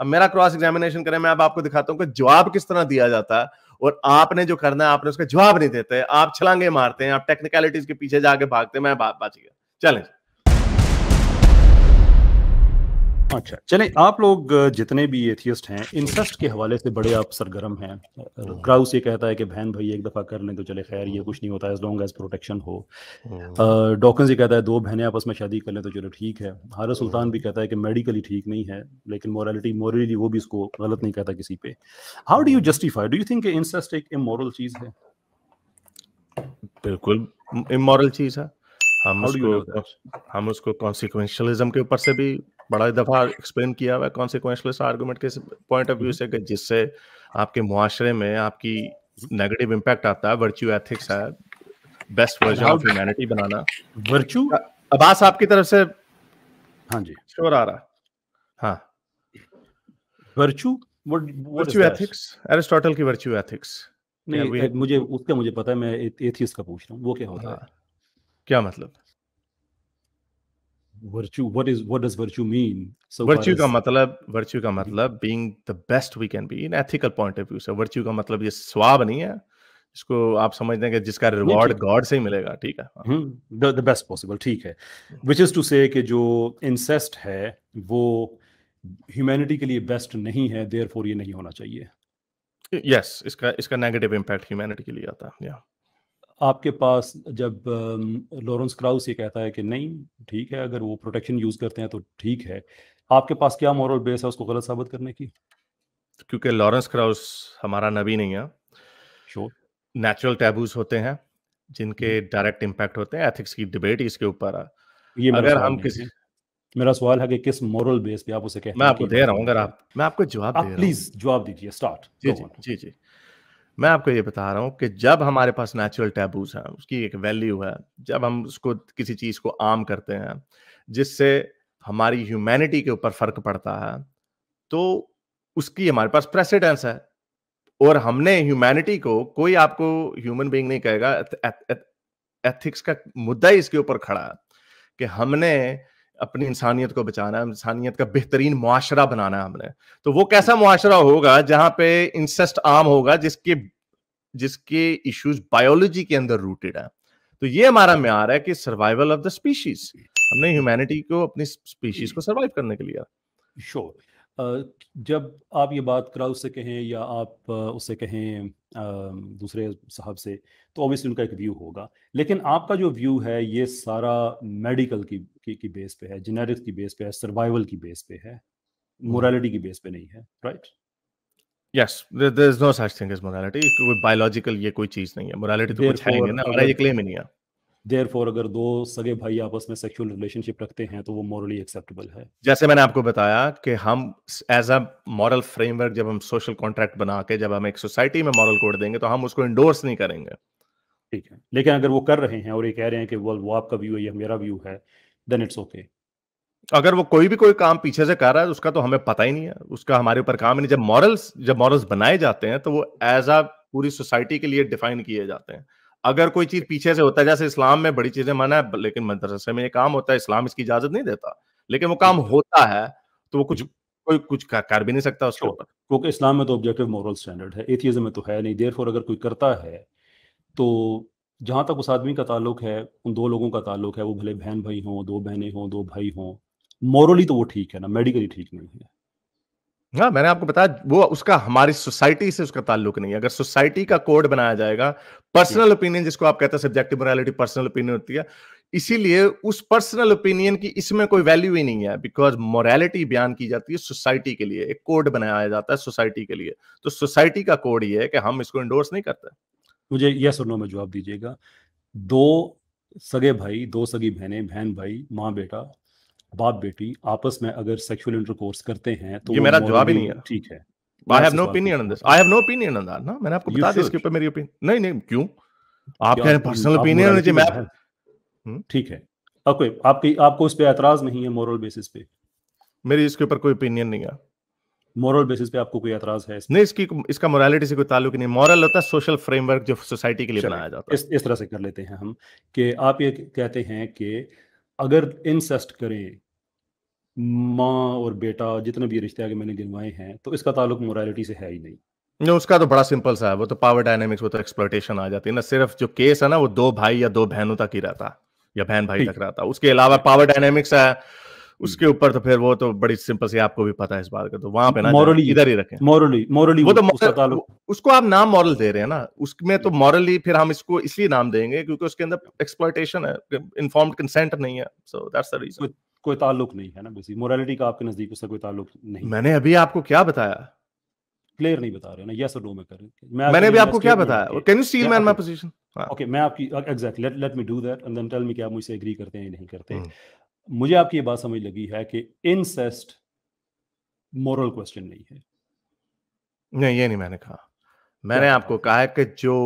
अब मेरा cross examination करें मैं अब आपको दिखाता हूँ कि जवाब किस तरह दिया जाता है और आपने जो करना है आपने उसका जवाब नहीं देते आप छलांगे मारते हैं आप टेक्निकलिटीज के पीछे जाके भागते हैं मैं बात बच गया चलें अच्छा चले आप लोग जितने भी एथियस्ट हैं इंसेस्ट के हवाले से बड़े आप सरगर्म हैं हम्म। क्राउस ये कहता है कि बहन भाई एक दफ़ा कर लें तो चले खैर ये हम्म। कुछ नहीं होता एज लॉन्ग एज प्रोटेक्शन हो हम्म। डॉकन्स ये कहता है दो बहनें आपस में शादी कर लें तो चलो ठीक है हारा सुल्तान भी कहता है कि मेडिकली ठीक नहीं है लेकिन मॉरलिटी मोरली वो भी इसको गलत नहीं कहता किसी पे how do you justify do you think incest एक इमोरल चीज़ है बिल्कुल इमोरल चीज़ है हम उसको हम उसको कॉन्सिक्वेंशलिज्म के ऊपर से भी बड़ा दफा एक्सप्लेन किया हुआ है कॉन्सिक्वेंशलिस्ट आर्गूमेंट के पॉइंट ऑफ व्यू से जिससे आपके मुआरे में आपकी नेगेटिव इम्पैक्ट आता है वर्चू एथिक्स है बेस्ट वर्जन ऑफ ह्यूमैनिटी बनाना वर्चू अबास आपकी तरफ से हाँ जी शोर आ रहा हाँ वर्चू वर्च्यू एथिक्स एरिस्टोटल की वर्चू एथिक्स नहीं मुझे उसका मुझे पता है मैं एथियस का पूछ रहा हूँ वो क्या होता हाँ। है क्या मतलब virtue what is what does virtue mean so virtue का मतलब virtue का मतलब mhm. being the best we can be in ethical point of view so virtue का मतलब ये स्वाब नहीं है इसको आप समझते हैं कि जिसका रिवॉर्ड गॉड से ही मिलेगा ठीक है द बेस्ट पॉसिबल ठीक है विच इज टू से कि जो इंसेस्ट है वो ह्यूमैनिटी के लिए बेस्ट नहीं है देयर ये नहीं होना चाहिए यस yes, इसका इसका नेगेटिव इम्पैक्ट ह्यूमैनिटी के लिए आता है yeah. आपके पास जब लॉरेंस क्राउस ये कहता है कि नहीं ठीक है अगर वो प्रोटेक्शन यूज़ करते हैं तो ठीक है आपके पास क्या मॉरल बेस है उसको गलत साबित करने की क्योंकि लॉरेंस क्राउस हमारा नबी नहीं है श्योर नेचुरल टैबूज होते हैं जिनके डायरेक्ट इम्पैक्ट हम्म। होते हैं एथिक्स की डिबेट इसके ऊपर ये अगर हम किसी मेरा सवाल है कि किस मॉरल बेस पे आप उसे कहते हैं मैं आपको दे रहा हूँ अगर आप मैं आपको जवाब आप प्लीज जवाब दीजिए स्टार्ट जी जी जी मैं आपको ये बता रहा हूँ कि जब हमारे पास नेचुरल टैबूज हैं उसकी एक वैल्यू है जब हम उसको किसी चीज़ को आम करते हैं जिससे हमारी ह्यूमैनिटी के ऊपर फर्क पड़ता है तो उसकी हमारे पास प्रेसिडेंस है और हमने ह्यूमैनिटी को कोई आपको ह्यूमन बीइंग नहीं कहेगा एथिक्स का मुद्दा ही इसके ऊपर खड़ा है कि हमने अपनी इंसानियत को बचाना है इंसानियत का बेहतरीन मुआरा बनाना है हमने तो वो कैसा मुआरा होगा जहां पे इंसेस्ट आम होगा जिसके जिसके इश्यूज बायोलॉजी के अंदर रूटेड है तो ये हमारा म्यार है कि सर्वाइवल ऑफ द स्पीशीज हमने ह्यूमैनिटी को अपनी स्पीशीज को सर्वाइव करने के लिए श्योर sure. जब आप ये बात क्राउस से कहें या आप उससे कहें दूसरे साहब से तो ऑब्वियसली उनका एक व्यू होगा लेकिन आपका जो व्यू है ये सारा मेडिकल की की, की बेस पे है जेनेटिक्स की बेस पे है सर्वाइवल की बेस पे है मोरालिटी hmm. की बेस पे नहीं है right yes there is no such thing as morality biological ये कोई चीज नहीं है मोरालिटी तो कुछ है ही नहीं ना हमारा ये क्लेम ही नहीं है देयर फॉर अगर दो सगे भाई आपस में सेक्सुअल रिलेशनशिप रखते हैं तो वो मॉरली एक्सेप्टेबल है जैसे मैंने आपको बताया कि हम एज अ मॉरल फ्रेमवर्क जब हम सोशल कॉन्ट्रैक्ट बना के जब हम एक सोसाइटी में मॉरल कोड देंगे तो हम उसको इंडोर्स नहीं करेंगे ठीक है लेकिन अगर वो कर रहे हैं और ये कह रहे हैं कि वो वो आपका व्यू है या मेरा व्यू है देन इट्स ओके अगर वो कोई भी कोई काम पीछे से कर रहा है उसका तो हमें पता ही नहीं है उसका हमारे ऊपर काम नहीं जब मॉरल्स जब मॉरल्स बनाए जाते हैं तो वो एज अ पूरी सोसाइटी के लिए डिफाइन किए जाते हैं अगर कोई चीज पीछे से होता है जैसे इस्लाम में बड़ी चीजें माना है लेकिन मदरसे में ये काम होता है इस्लाम इसकी इजाजत नहीं देता लेकिन वो काम होता है तो वो कुछ कोई कुछ कर भी नहीं सकता उसके ऊपर क्योंकि इस्लाम में तो ऑब्जेक्टिव मॉरल स्टैंडर्ड है एथियज में तो है नहीं देर अगर कोई करता है तो जहां तक उस आदमी का ताल्लुक है उन दो लोगों का ताल्लुक है वो भले बहन भाई हों दो बहनें हों दो भाई हों मॉरली तो वो ठीक है ना मेडिकली ठीक नहीं है हाँ मैंने आपको बताया वो उसका हमारी सोसाइटी से उसका ताल्लुक नहीं है अगर सोसाइटी का कोड बनाया जाएगा पर्सनल ओपिनियन जिसको आप कहते हैं सब्जेक्टिव मोरालिटी पर्सनल ओपिनियन होती है इसीलिए उस पर्सनल ओपिनियन की इसमें कोई वैल्यू ही नहीं है बिकॉज मोरालिटी बयान की जाती है सोसाइटी के लिए एक कोड बनाया जाता है सोसाइटी के लिए तो सोसाइटी का कोड ये है कि हम इसको इंडोर्स नहीं करते मुझे यस और नो में जवाब दीजिएगा दो सगे भाई दो सगी बहनें बहन भाई माँ बेटा बाप बेटी आपस में अगर सेक्सुअल इंटरकोर्स करते हैं तो ये मेरा जवाब ही नहीं है ठीक है I have no opinion on this I have no opinion on that ना मैंने आपको बता दिया इसके ऊपर मेरी ओपिनियन नहीं नहीं क्यों आप कह रहे पर्सनल ओपिनियन होनी चाहिए मैं हम्म? ठीक है ओके आपकी आपको इस पे एतराज नहीं है मोरल बेसिस पे मेरी इसके ऊपर कोई ओपिनियन नहीं है मोरल बेसिस पे आपको कोई एतराज है नहीं इसकी इसका मोरालिटी से कोई ताल्लुक नहीं मॉरल होता है सोशल फ्रेमवर्क जो सोसाइटी के लिए बनाया जाता है इस इस तरह से कर लेते हैं हम कि आप ये कहते हैं कि अगर इंसेस्ट करें माँ और बेटा जितने भी रिश्ते आगे मैंने गिनवाए हैं तो इसका ताल्लुक मोरालिटी से है ही नहीं नहीं उसका तो बड़ा सिंपल सा है वो तो पावर डायनेमिक्स वो तो एक्सप्लोटेशन आ जाती है ना सिर्फ जो केस है ना वो दो भाई या दो बहनों तक ही रहता या बहन भाई तक रहता उसके अलावा पावर डायनेमिक्स है हम्म। उसके ऊपर तो फिर वो तो बड़ी सिंपल सी आपको भी पता है इस बात का तो वहां पे ना मॉरली इधर ही रखें मॉरली मॉरली वो तो मॉरल उसको आप नाम मॉरल दे रहे हैं ना उसमें तो मॉरली फिर हम इसको इसलिए नाम देंगे क्योंकि उसके अंदर एक्सप्लॉयटेशन है इन्फॉर्म्ड कंसेंट नहीं है सो दैट्स द रीजन कोई ताल्लुक नहीं है ना बेसिक मोरालिटी का आपके नजदीक उससे कोई ताल्लुक नहीं मैंने अभी आपको क्या बताया क्लियर नहीं बता रहे ना यस और नो में करें मैं मैंने भी आपको क्या बताया can you steel man my position okay मैं आपकी exactly let let me do that and then tell me क्या आप मुझसे एग्री करते हैं या नहीं करते हम्म। मुझे आपकी ये बात समझ लगी है कि इनसेस्ट मोरल क्वेश्चन नहीं है नहीं ये नहीं मैंने कहा मैंने आपको कहा है कि जो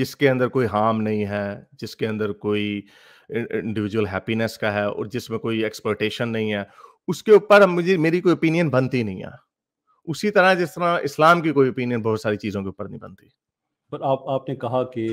जिसके अंदर कोई हार्म नहीं है जिसके अंदर कोई इंडिविजुअल हैप्पीनेस का है और जिसमें कोई एक्सपर्टेशन नहीं है उसके ऊपर मुझे मेरी कोई ओपिनियन बनती नहीं है उसी तरह जिस तरह इस्लाम की कोई ओपिनियन बहुत सारी चीज़ों के ऊपर नहीं बनती पर आप आपने कहा कि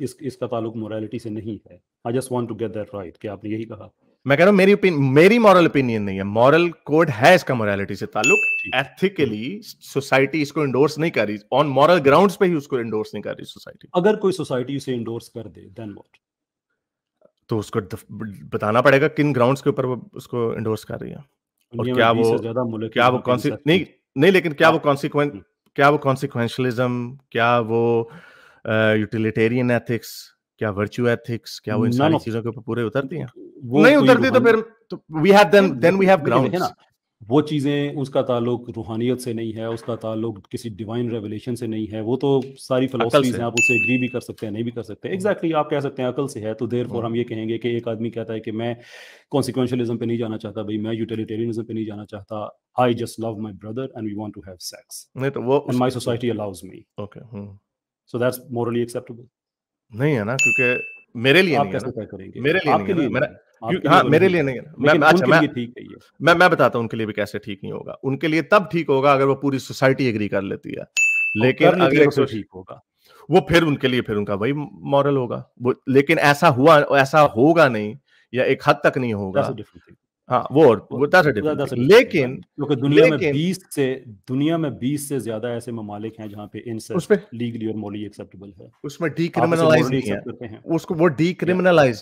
इस इसका ताल्लुक मोरालिटी से नहीं है I just want to get that right कि आपने यही कहा मैं कह रहा हूँ मेरी मेरी मॉरल ओपिनियन नहीं है मॉरल कोड है इसका मोरालिटी से ताल्लुक एथिकली सोसाइटी हम्म। इसको इंडोर्स नहीं कर रही ऑन मॉरल ग्राउंड्स पे ही उसको इंडोर्स नहीं कर रही सोसाइटी अगर कोई सोसाइटी इसे इंडोर्स कर दे देन व्हाट तो उसको बताना पड़ेगा किन ग्राउंड्स के ऊपर वो उसको इंडोर्स कर रही है और क्या वो क्या वो कौन सी नहीं नहीं लेकिन क्या हाँ। वो कॉन्सिक्वेंस हम्म। क्या वो कॉन्सिक्वेंशलिज्म क्या वो यूटिलिटेरियन एथिक्स क्या वर्च्यू एथिक्स क्या वो इन सारी चीजों के ऊपर पूरे उतरती हैं नहीं उतरती तो फिर we have then then we have grounds वो चीज़ें उसका ताल्लुक रूहानियत से नहीं है उसका ताल्लुक किसी डिवाइन रेवलेशन से नहीं है वो तो सारी फिलोसफीज हैं आप उससे एग्री भी कर सकते हैं नहीं भी कर सकते एग्जैक्टली exactly, आप कह सकते हैं अकल से है तो देर फॉर हम ये कहेंगे कि एक आदमी कहता है कि मैं कॉन्सिक्वेंशलिज्म पे नहीं जाना चाहता भाई मैं यूटिलिटेरियनिज्म पे नहीं जाना चाहता I just love my brother and we want to have sex नहीं तो वो my society allows me okay so that's morally acceptable नहीं है ना क्योंकि मेरे लिए आप कैसे तय करेंगे मेरे लिए आपके लिए हाँ तो मेरे लिए नहीं मैं अच्छा मैं ठीक है मैं मैं बताता हूँ उनके लिए भी कैसे ठीक नहीं होगा उनके लिए तब ठीक होगा अगर वो पूरी सोसाइटी एग्री कर लेती है लेकिन अगर तो ठीक होगा वो फिर उनके लिए फिर उनका वही मॉरल होगा वो लेकिन ऐसा हुआ ऐसा होगा नहीं या एक हद तक नहीं होगा हाँ वो वो लेकिन क्योंकि दुनिया में बीस से दुनिया में से ज्यादा ऐसे ममालिक हैं पे लीगली और मोरली एक्सेप्टेबल है उसमें डीक्रिमिनलाइज नहीं है उसको वो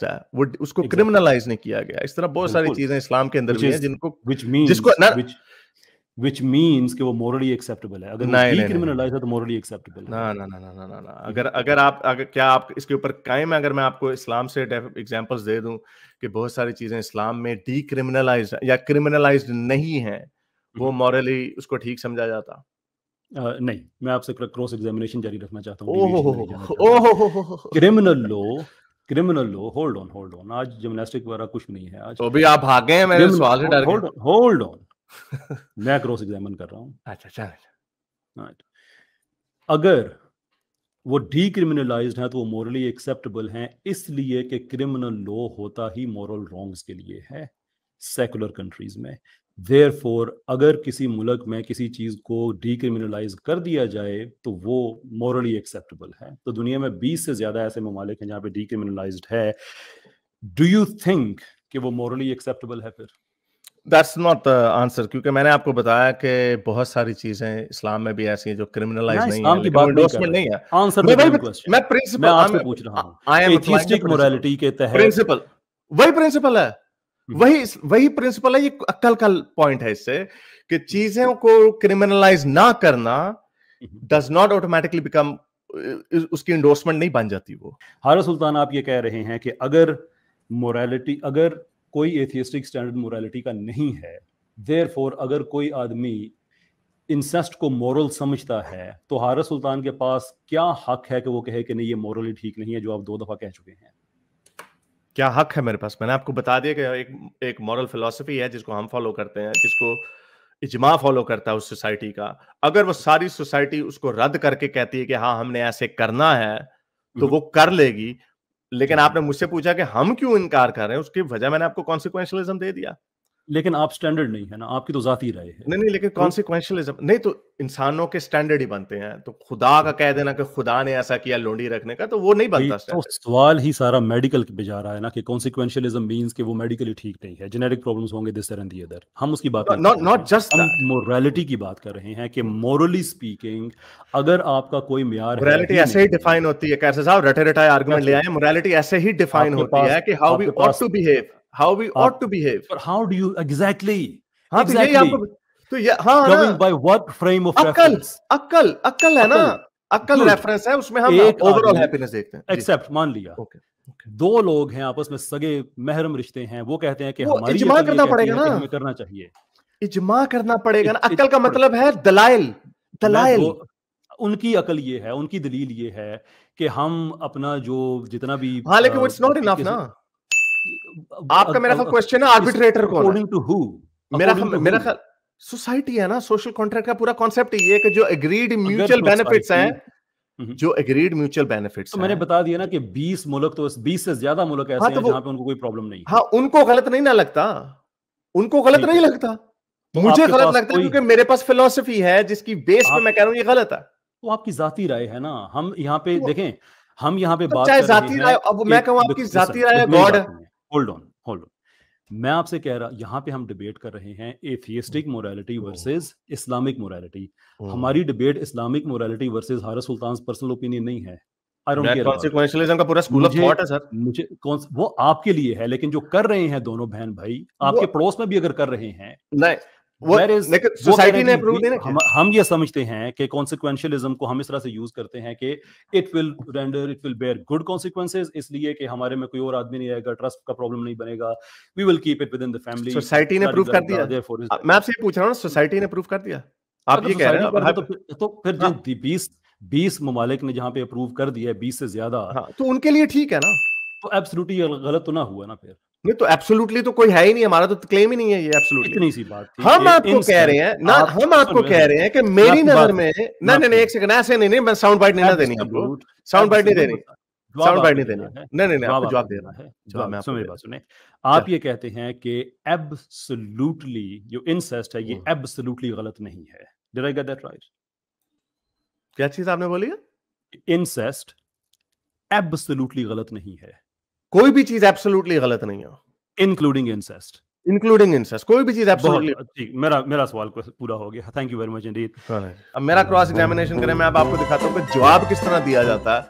है वो उसको क्रिमिनलाइज नहीं किया गया इस तरह बहुत सारी चीजें इस्लाम के अंदर भी हैं जिनको जिसको which means कि वो morally acceptable है अगर नहीं, वो decriminalize है तो morally acceptable ना ना ना ना ना ना अगर अगर आप अगर क्या आप इसके ऊपर कायम है अगर मैं आपको इस्लाम से एग्जांपल्स दे दूं कि बहुत सारी चीजें इस्लाम में डीक्रिमिनलाइज या क्रिमिनलाइज्ड नहीं है वो मॉरली हम्म। उसको ठीक समझा जाता Uh, नहीं मैं आपसे क्रॉस एग्जामिनेशन जारी रखना चाहता हूँ criminal law criminal law hold on hold on आज जिमनास्टिक वगैरह कुछ नहीं है आज तो भी आप भागे हैं मेरे सवाल से डर होल्ड ऑन मैं क्रॉस एग्जामिन कर रहा हूँ अच्छा चल अगर वो डीक्रिमिनलाइज है तो वो मॉरली एक्सेप्टेबल है इसलिए कि क्रिमिनल लॉ होता ही मॉरल रॉन्ग्स के लिए है सेकुलर कंट्रीज में देयर फोर अगर किसी मुल्क में किसी चीज़ को डीक्रिमिनलाइज कर दिया जाए तो वो मॉरली एक्सेप्टेबल है तो दुनिया में 20 से ज़्यादा ऐसे ममालिक हैं जहां पे डीक्रिमिनलाइज है डू यू थिंक कि वो मॉरली एक्सेप्टेबल है फिर दैट्स नॉट द आंसर क्योंकि मैंने आपको बताया कि बहुत सारी चीजें इस्लाम में भी ऐसी हैं जो क्रिमिनलाइज नहीं इस्लाम की बात नहीं, नहीं है आंसर मैं भाई मैं प्रिंसिपल मैं हाँ, आपसे पूछ रहा हूं आई एम एथिस्टिक मोरालिटी के तहत प्रिंसिपल वही प्रिंसिपल है हम्म। वही वही प्रिंसिपल है ये अक्ल का पॉइंट है इससे कि चीजों को क्रिमिनलाइज ना करना डज नॉट ऑटोमेटिकली बिकम उसकी इंडोर्समेंट नहीं बन जाती वो हारा सुल्तान आप ये कह रहे हैं कि अगर मोरालिटी अगर कोई एथियस्टिक स्टैंडर्ड मोरालिटी का नहीं है देर अगर कोई आदमी इंसेस्ट को मॉरल समझता है तो हारा सुल्तान के पास क्या हक है कि वो कहे कि नहीं ये मॉरली ठीक नहीं है जो आप दो दफा कह चुके हैं क्या हक है मेरे पास मैंने आपको बता दिया कि एक एक मॉरल फिलोसफी है जिसको हम फॉलो करते हैं जिसको इजमा फॉलो करता है उस सोसाइटी का अगर वो सारी सोसाइटी उसको रद्द करके कहती है कि हाँ हमने ऐसे करना है तो हम्म। वो कर लेगी लेकिन आपने मुझसे पूछा कि हम क्यों इनकार कर रहे हैं उसकी वजह मैंने आपको कॉन्सिक्वेंशलिज्म दे दिया लेकिन आप स्टैंडर्ड नहीं है ना आपकी तो जाती राय है नहीं नहीं लेकिन कॉन्सिक्वेंशलिज्म तो नहीं तो इंसानों के स्टैंडर्ड ही बनते हैं तो खुदा का कह देना कि खुदा ने ऐसा किया लोंडी रखने का तो वो नहीं बनता तो सवाल ही सारा मेडिकल पे जा रहा है ना कि कॉन्सिक्वेंशलिज्म मींस कि वो मेडिकली ठीक नहीं है जेनेटिक प्रॉब्लम्स होंगे दिस तरह दी अदर हम उसकी बात नॉट जस्ट मोरलिटी की बात कर रहे हैं कि मोरली स्पीकिंग अगर आपका कोई म्यार मोरालिटी ऐसे ही डिफाइन होती है कैसे साहब रटे रटाए आर्गुमेंट ले आए मोरलिटी ऐसे ही डिफाइन होती है कि how we ought to behave how we uh, ought to behave but how do you exactly हाँ तो यही आपको तो ये हाँ, हाँ Governed by what frame of अकल अकल अकल है ना अकल रेफरेंस है उसमें हम एक ओवरऑल हैप्पीनेस देखते हैं एक्सेप्ट मान लिया ओके दो लोग हैं आपस में सगे महरम रिश्ते हैं वो कहते हैं कि हमारी इजमा करना पड़ेगा ना हमें करना चाहिए इजमा करना पड़ेगा ना अकल का मतलब है दलाइल दलाइल उनकी अकल ये है उनकी दलील ये है कि हम अपना जो जितना भी हाँ लेकिन इट्स नॉट इनफ ना आपका मेरा ख्याल क्वेश्चन है आर्बिट्रेटर कौन अकॉर्डिंग टू हु मेरा मेरा ख्याल सोसाइटी है ना सोशल कॉन्ट्रैक्ट का पूरा कॉन्सेप्ट ये है कि जो एग्रीड म्यूचुअल बेनिफिट्स हैं हम्म। जो एग्रीड म्यूचुअल बेनिफिट्स तो मैंने बता दिया ना कि 20 मुल्क तो 20 से ज्यादा मुल्क ऐसे हाँ, तो हैं जहां पे उनको कोई प्रॉब्लम नहीं हाँ उनको गलत नहीं ना लगता उनको गलत नहीं, लगता तो मुझे गलत लगता है क्योंकि मेरे पास फिलोसफी है जिसकी बेस पे मैं कह रहा हूँ ये गलत है तो आपकी जाती राय है ना हम यहाँ पे तो देखें हम यहाँ पे तो बात चाहे जाती राय अब मैं कहूँ आपकी जाती राय गॉड है होल्ड ऑन होल्ड ऑन मैं आपसे कह रहा यहाँ पे हम डिबेट कर रहे हैं atheistic morality versus Islamic morality हमारी debate Islamic morality versus Harris Sultan personal opinion नहीं है का पूरा स्कूल ऑफ थॉट है सर मुझे कौन वो आपके लिए है लेकिन जो कर रहे हैं दोनों बहन भाई आपके पड़ोस में भी अगर कर रहे हैं नहीं सोसाइटी ने अप्रूव हम, हम ये समझते हैं कि कॉन्सिक्वेंशियलिज्म को हम इस तरह से यूज करते हैं कि it will render it will bear good consequences इसलिए कि हमारे में कोई और आदमी नहीं आएगा ट्रस्ट का प्रॉब्लम नहीं बनेगा we will keep it within the family society ने प्रूव कर दिया मैं आपसे पूछ रहा हूं सोसाइटी ने कर दिया आप ये कह रहे हैं तो फिर 20 तो हाँ। बीस ममालिक ने जहाँ पे अप्रूव कर दिया है बीस से ज्यादा हाँ, तो उनके लिए ठीक है ना तो एब्सोल्युटली गलत तो ना हुआ ना फिर नहीं तो एब्सोल्युटली तो कोई है ही नहीं हमारा तो क्लेम ही नहीं है ये एब्सोल्युटली इतनी सी बात थी हम आपको कह रहे हैं ना हम आपको कह रहे हैं कि मेरी नजर में ना नहीं नहीं एक सेकंड ऐसे नहीं नहीं मैं साउंड बाइट नहीं देनी आपको साउंड बाइट नहीं देनी साउंड बाइट नहीं देनी नहीं नहीं नहीं आपको जवाब देना है जवाब मैं आपको बात सुने आप ये कहते हैं कि एब्सोल्युटली जो इंसेस्ट है ये एब्सोल्युटली गलत नहीं है did I get that right क्या चीज आपने बोली है इंसेस्ट एब्सोल्युटली गलत नहीं है कोई भी चीज एब्सोल्युटली गलत नहीं है इंक्लूडिंग इंसेस्ट इंक्लूडिंग इंसेस्ट कोई भी चीज एब्सोल्युटली मेरा मेरा सवाल पूरा हो गया thank you very much indeed अब मेरा क्रॉस एग्जामिनेशन करें मैं अब आपको दिखाता हूं कि जवाब किस तरह दिया जाता है